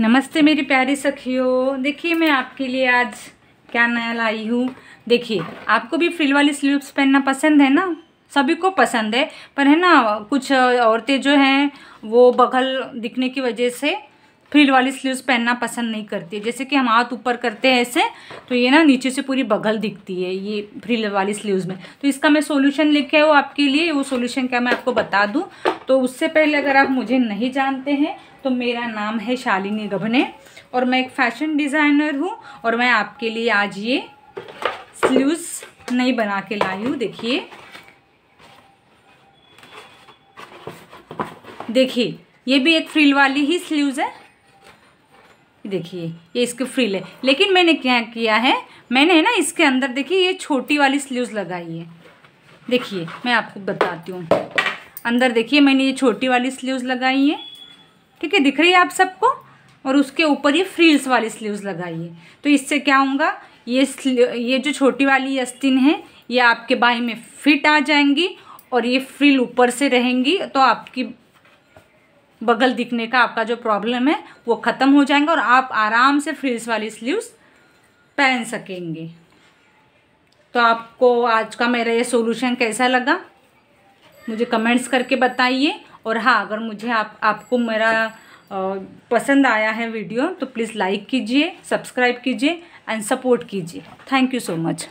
नमस्ते मेरी प्यारी सखियो देखिए मैं आपके लिए आज क्या नया लाई हूँ देखिए आपको भी फ्रिल वाली स्लीव्स पहनना पसंद है ना सभी को पसंद है पर है ना कुछ औरतें जो हैं वो बगल दिखने की वजह से फ्रिल वाली स्लीव्स पहनना पसंद नहीं करती जैसे कि हम हाथ ऊपर करते हैं ऐसे तो ये ना नीचे से पूरी बगल दिखती है ये फ्रिल वाली स्लीव्स में तो इसका मैं सोल्यूशन लिखे हो आपके लिए वो सोल्यूशन क्या मैं आपको बता दूँ तो उससे पहले अगर आप मुझे नहीं जानते हैं तो मेरा नाम है शालिनी गभने और मैं एक फैशन डिज़ाइनर हूँ और मैं आपके लिए आज ये स्लीव्स नहीं बना के लाई हूँ देखिए देखिए ये भी एक फ्रिल वाली ही स्लीव्स है देखिए ये इसके फ्रिल है लेकिन मैंने क्या किया है मैंने है ना इसके अंदर देखिए ये छोटी वाली स्लीव्स लगाई है देखिए मैं आपको बताती हूँ अंदर देखिए मैंने ये छोटी वाली स्लीव्स लगाई है ठीक है दिख रही है आप सबको और उसके ऊपर ये फ्रील्स वाली स्लीव्स लगाइए तो इससे क्या होगा ये ये जो छोटी वाली अस्तिन है ये आपके बाहें में फिट आ जाएंगी और ये फ्रील ऊपर से रहेंगी तो आपकी बगल दिखने का आपका जो प्रॉब्लम है वो ख़त्म हो जाएगा और आप आराम से फ्रील्स वाली स्लीव्स पहन सकेंगे तो आपको आज का मेरा ये सॉल्यूशन कैसा लगा मुझे कमेंट्स करके बताइए और हाँ अगर मुझे आप आपको मेरा पसंद आया है वीडियो तो प्लीज़ लाइक कीजिए सब्सक्राइब कीजिए एंड सपोर्ट कीजिए थैंक यू सो मच